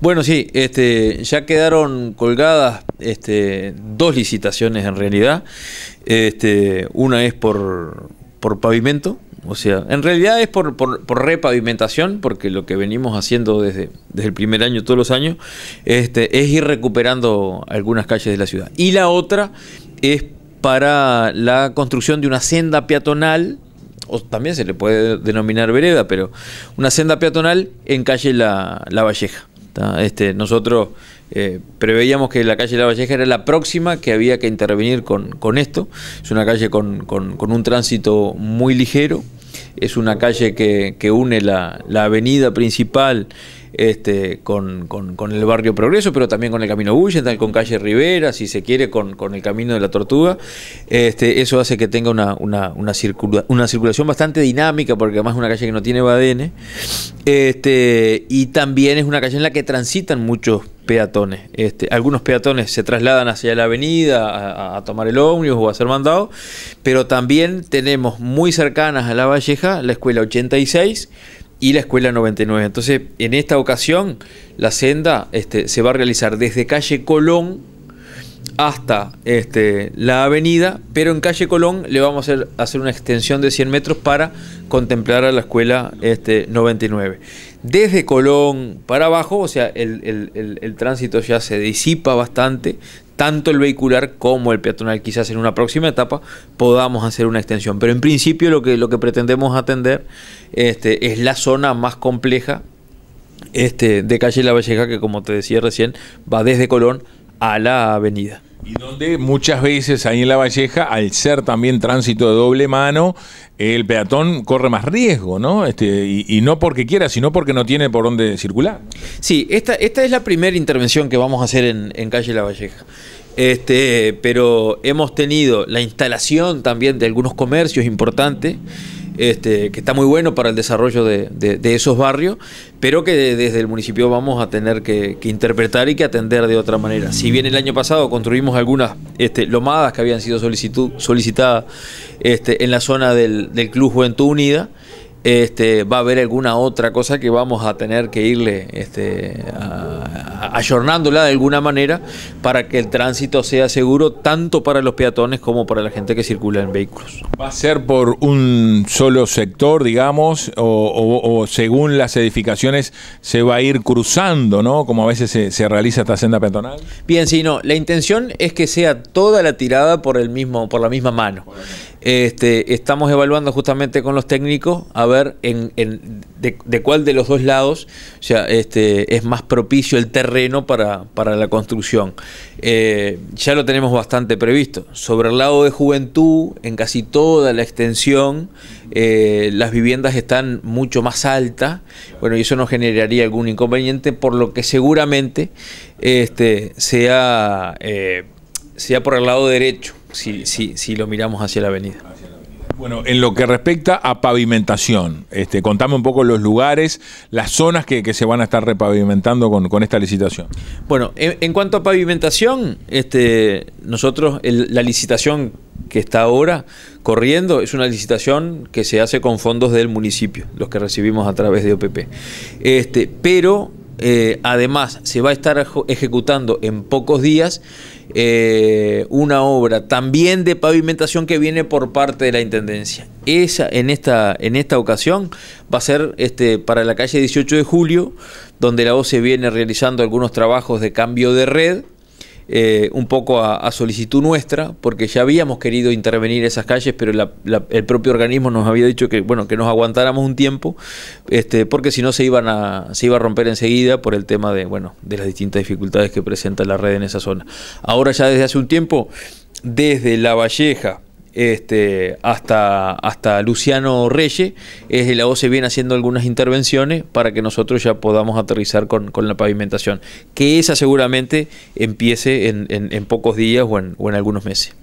Bueno, sí, este, ya quedaron colgadas este, dos licitaciones en realidad. Este, una es por, pavimento, o sea, en realidad es por, por, repavimentación, porque lo que venimos haciendo desde, desde el primer año, todos los años, este, es ir recuperando algunas calles de la ciudad. Y la otra es para la construcción de una senda peatonal, o también se le puede denominar vereda, pero una senda peatonal en calle La, la Valleja. Este, nosotros eh, preveíamos que la calle La Valleja era la próxima que había que intervenir con, esto. Es una calle con, un tránsito muy ligero, es una calle que, une la, la avenida principal este, con, el barrio Progreso, pero también con el camino Bullenthal, con calle Rivera, si se quiere, con, el camino de la Tortuga. Este, eso hace que tenga una, una, circulación bastante dinámica, porque además es una calle que no tiene badene. Este, y también es una calle en la que transitan muchos peatones. Este, algunos peatones se trasladan hacia la avenida a, tomar el ómnibus o a ser mandado, pero también tenemos muy cercanas a La Valleja la escuela 86 y la Escuela 99. Entonces, en esta ocasión, la senda este, se va a realizar desde calle Colón hasta este, la avenida, pero en calle Colón le vamos a hacer, una extensión de 100 metros para contemplar a la Escuela este, 99 desde Colón para abajo, o sea, el, tránsito ya se disipa bastante, tanto el vehicular como el peatonal, quizás en una próxima etapa podamos hacer una extensión. Pero en principio lo que, lo que pretendemos atender este, es la zona más compleja este, de calle La Valleja, que como te decía recién, va desde Colón a la avenida. Y donde muchas veces ahí en La Valleja, al ser también tránsito de doble mano, el peatón corre más riesgo, ¿no? Este, y, no porque quiera, sino porque no tiene por dónde circular. Sí, esta, esta es la primera intervención que vamos a hacer en, calle La Valleja. Este, pero hemos tenido la instalación también de algunos comercios importantes. Este, que está muy bueno para el desarrollo de, esos barrios, pero que desde el municipio vamos a tener que, interpretar y que atender de otra manera. Si bien el año pasado construimos algunas este, lomadas que habían sido solicitadas este, en la zona del Club Juventud Unida, este, va a haber alguna otra cosa que vamos a tener que irle este, ayornándola de alguna manera para que el tránsito sea seguro tanto para los peatones como para la gente que circula en vehículos. ¿Va a ser por un solo sector, digamos, o, según las edificaciones se va a ir cruzando, ¿no? Como a veces se, realiza esta senda peatonal. Bien, sí, no. La intención es que sea toda la tirada por, el mismo, por la misma mano. Este, estamos evaluando justamente con los técnicos a ver de, cuál de los dos lados este, es más propicio el terreno para, la construcción. Eh, ya lo tenemos bastante previsto. Sobre el lado de juventud, en casi toda la extensión, eh, las viviendas están mucho más altas. Bueno, y eso no generaría algún inconveniente, por lo que seguramente este, sea, eh, sea por el lado derecho si, lo miramos hacia la avenida. Bueno, en lo que respecta a pavimentación, este, contame un poco los lugares, las zonas que, se van a estar repavimentando con, esta licitación. Bueno, en, cuanto a pavimentación, este, nosotros la licitación que está ahora corriendo es una licitación que se hace con fondos del municipio, los que recibimos a través de OPP. Este, pero eh, además, se va a estar ejecutando en pocos días eh, una obra también de pavimentación que viene por parte de la Intendencia. Esa, en esta, en esta ocasión, va a ser este, para la calle 18 de julio, donde la OCE viene realizando algunos trabajos de cambio de red eh, un poco a, solicitud nuestra, porque ya habíamos querido intervenir esas calles, pero el propio organismo nos había dicho que bueno que nos aguantáramos un tiempo, este, porque si no se iban a se iba a romper enseguida por el tema de bueno de las distintas dificultades que presenta la red en esa zona. Ahora ya desde hace un tiempo, desde La Valleja este, hasta, hasta Luciano Reyes, es, la OCE viene haciendo algunas intervenciones para que nosotros ya podamos aterrizar con, la pavimentación, que esa seguramente empiece en, en, en pocos días o en, o en algunos meses.